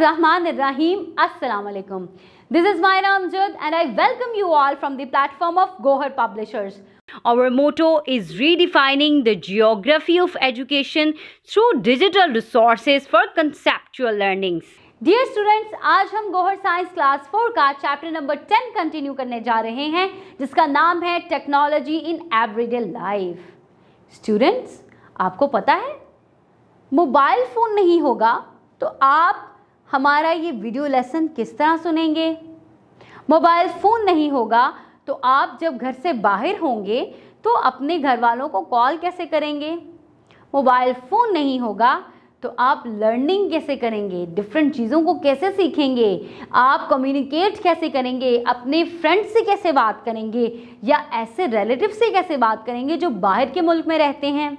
रहमान रहीम असलकम this is my नाम जुद and I welcome you all from the platform of Gohar publishers our motto is redefining the geography of education through digital resources for conceptual learnings dear students आज हम Gohar science class four का chapter number ten continue करने जा रहे हैं जिसका नाम है technology in everyday life students आपको पता है मोबाइल फोन नहीं होगा तो आप हमारा ये वीडियो लेसन किस तरह सुनेंगे मोबाइल फ़ोन नहीं होगा तो आप जब घर से बाहर होंगे तो अपने घर वालों को कॉल कैसे करेंगे मोबाइल फ़ोन नहीं होगा तो आप लर्निंग कैसे करेंगे डिफरेंट चीज़ों को कैसे सीखेंगे आप कम्युनिकेट कैसे करेंगे अपने फ्रेंड से कैसे बात करेंगे या ऐसे रिलेटिव से कैसे बात करेंगे जो बाहर के मुल्क में रहते हैं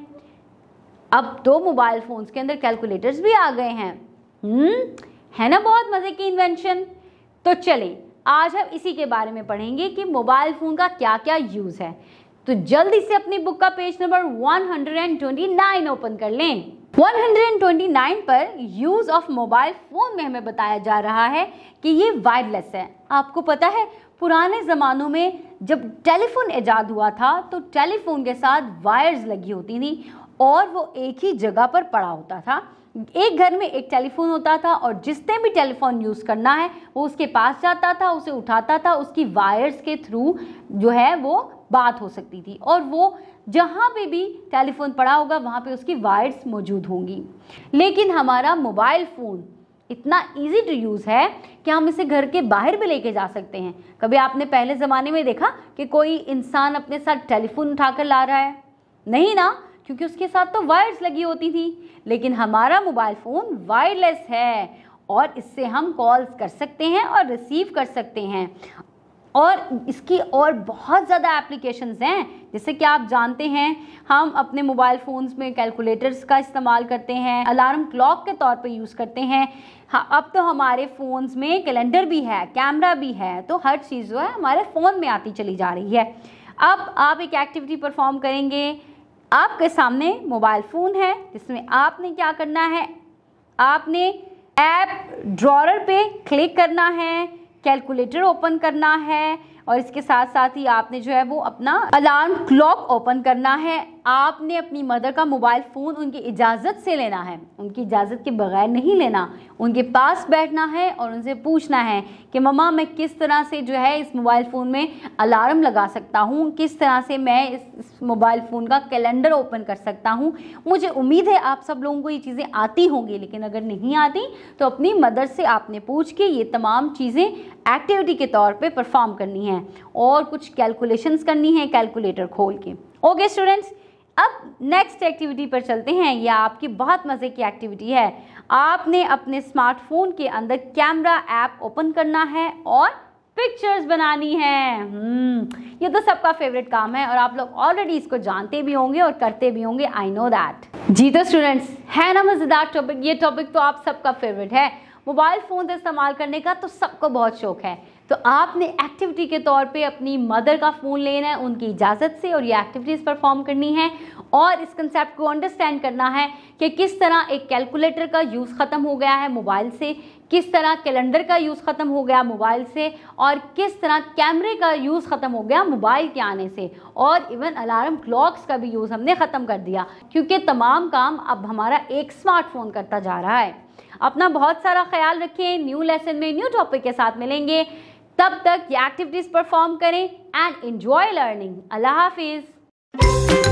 अब तो मोबाइल फ़ोन्स के अंदर कैलकुलेटर्स भी आ गए हैं हुँ? हम्म? है ना बहुत मज़े की इन्वेंशन तो चले आज हम इसी के बारे में पढ़ेंगे कि मोबाइल फ़ोन का क्या क्या यूज़ है तो जल्दी से अपनी बुक का पेज नंबर 129 ओपन कर लें 129 पर यूज़ ऑफ मोबाइल फ़ोन में हमें बताया जा रहा है कि ये वायरलेस है आपको पता है पुराने ज़मानों में जब टेलीफोन ईजाद हुआ था तो टेलीफोन के साथ वायर्स लगी होती थी और वो एक ही जगह पर पड़ा होता था एक घर में एक टेलीफोन होता था और जिसने भी टेलीफोन यूज़ करना है वो उसके पास जाता था उसे उठाता था उसकी वायर्स के थ्रू जो है वो बात हो सकती थी और वो जहाँ पे भी टेलीफोन पड़ा होगा वहाँ पे उसकी वायर्स मौजूद होंगी लेकिन हमारा मोबाइल फ़ोन इतना इजी टू यूज़ है कि हम इसे घर के बाहर भी लेके जा सकते हैं कभी आपने पहले ज़माने में देखा कि कोई इंसान अपने साथ टेलीफोन उठाकर ला रहा है नहीं ना क्योंकि उसके साथ तो वायर्स लगी होती थी लेकिन हमारा मोबाइल फ़ोन वायरलेस है और इससे हम कॉल्स कर सकते हैं और रिसीव कर सकते हैं और इसकी और बहुत ज़्यादा एप्लीकेशंस हैं जैसे कि आप जानते हैं हम अपने मोबाइल फ़ोन्स में कैलकुलेटर्स का इस्तेमाल करते हैं अलार्म क्लॉक के तौर पर यूज़ करते हैं हाँ अब तो हमारे फ़ोन्स में कैलेंडर भी है कैमरा भी है तो हर चीज़ जो है हमारे फ़ोन में आती चली जा रही है अब आप एक एक्टिविटी परफॉर्म करेंगे आपके सामने मोबाइल फ़ोन है जिसमें आपने क्या करना है आपने ऐप ड्रॉर पे क्लिक करना है कैलकुलेटर ओपन करना है और इसके साथ साथ ही आपने जो है वो अपना अलार्म क्लॉक ओपन करना है आपने अपनी मदर का मोबाइल फ़ोन उनकी इजाज़त से लेना है उनकी इजाज़त के बगैर नहीं लेना उनके पास बैठना है और उनसे पूछना है कि ममा मैं किस तरह से जो है इस मोबाइल फ़ोन में अलार्म लगा सकता हूँ किस तरह से मैं इस, मोबाइल फ़ोन का कैलेंडर ओपन कर सकता हूँ मुझे उम्मीद है आप सब लोगों को ये चीज़ें आती होंगी लेकिन अगर नहीं आती तो अपनी मदर से आपने पूछ के ये तमाम चीज़ें एक्टिविटी के तौर पे परफॉर्म करनी है और कुछ कैलकुलेशंस करनी है कैलकुलेटर खोल के ओके स्टूडेंट्स अब नेक्स्ट एक्टिविटी पर चलते हैं यह आपकी बहुत मज़े की एक्टिविटी है आपने अपने स्मार्टफोन के अंदर कैमरा ऐप ओपन करना है और पिक्चर्स बनानी है hmm. ये तो सबका फेवरेट काम है और आप लोग ऑलरेडी इसको जानते भी होंगे और करते भी होंगे आई नो दैट जी तो स्टूडेंट्स है ना मज़ेदार टॉपिक ये टॉपिक तो आप सबका फेवरेट है मोबाइल फ़ोन इस्तेमाल करने का तो सबको बहुत शौक है तो आपने एक्टिविटी के तौर पे अपनी मदर का फ़ोन लेना है उनकी इजाज़त से और ये एक्टिविटीज़ परफॉर्म करनी है और इस कंसेप्ट को अंडरस्टैंड करना है कि किस तरह एक कैलकुलेटर का यूज़ ख़त्म हो गया है मोबाइल से किस तरह कैलेंडर का यूज़ ख़त्म हो गया मोबाइल से और किस तरह कैमरे का यूज़ ख़त्म हो गया मोबाइल के आने से और इवन अलार्म क्लॉक्स का भी यूज़ हमने ख़त्म कर दिया क्योंकि तमाम काम अब हमारा एक स्मार्टफोन करता जा रहा है अपना बहुत सारा ख्याल रखें न्यू लेसन में न्यू टॉपिक के साथ मिलेंगे तब तक ये एक्टिविटीज़ परफॉर्म करें एंड इन्जॉय लर्निंग अल्लाह हाफिज़